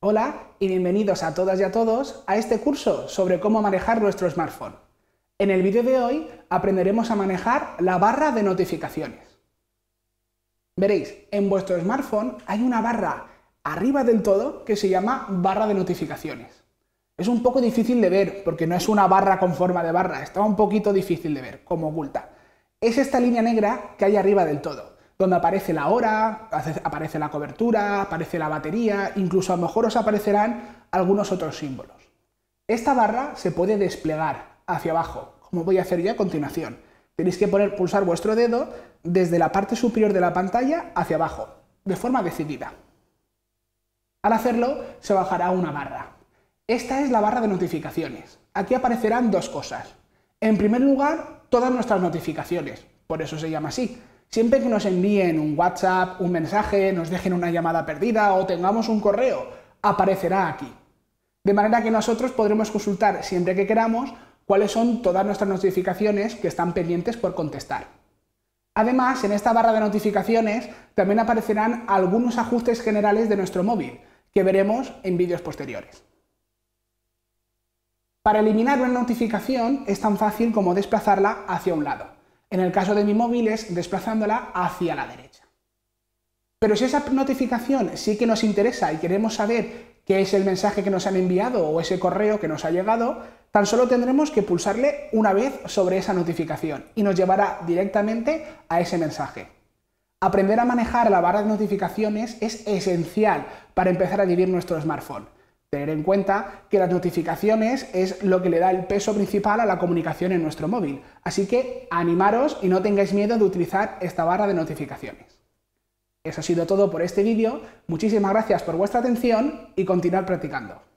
Hola y bienvenidos a todas y a todos a este curso sobre cómo manejar nuestro smartphone. En el vídeo de hoy aprenderemos a manejar la barra de notificaciones. Veréis, en vuestro smartphone hay una barra arriba del todo que se llama barra de notificaciones. Es un poco difícil de ver porque no es una barra con forma de barra, está un poquito difícil de ver, como oculta. Es esta línea negra que hay arriba del todo donde aparece la hora, aparece la cobertura, aparece la batería, incluso a lo mejor os aparecerán algunos otros símbolos. Esta barra se puede desplegar hacia abajo, como voy a hacer yo a continuación. Tenéis que poner, pulsar vuestro dedo desde la parte superior de la pantalla hacia abajo, de forma decidida. Al hacerlo, se bajará una barra. Esta es la barra de notificaciones. Aquí aparecerán dos cosas. En primer lugar, todas nuestras notificaciones, por eso se llama así, Siempre que nos envíen un WhatsApp, un mensaje, nos dejen una llamada perdida o tengamos un correo, aparecerá aquí. De manera que nosotros podremos consultar siempre que queramos cuáles son todas nuestras notificaciones que están pendientes por contestar. Además, en esta barra de notificaciones también aparecerán algunos ajustes generales de nuestro móvil, que veremos en vídeos posteriores. Para eliminar una notificación es tan fácil como desplazarla hacia un lado. En el caso de mi móvil es desplazándola hacia la derecha. Pero si esa notificación sí que nos interesa y queremos saber qué es el mensaje que nos han enviado o ese correo que nos ha llegado, tan solo tendremos que pulsarle una vez sobre esa notificación y nos llevará directamente a ese mensaje. Aprender a manejar la barra de notificaciones es esencial para empezar a vivir nuestro smartphone. Tener en cuenta que las notificaciones es lo que le da el peso principal a la comunicación en nuestro móvil, así que animaros y no tengáis miedo de utilizar esta barra de notificaciones. Eso ha sido todo por este vídeo, muchísimas gracias por vuestra atención y continuar practicando.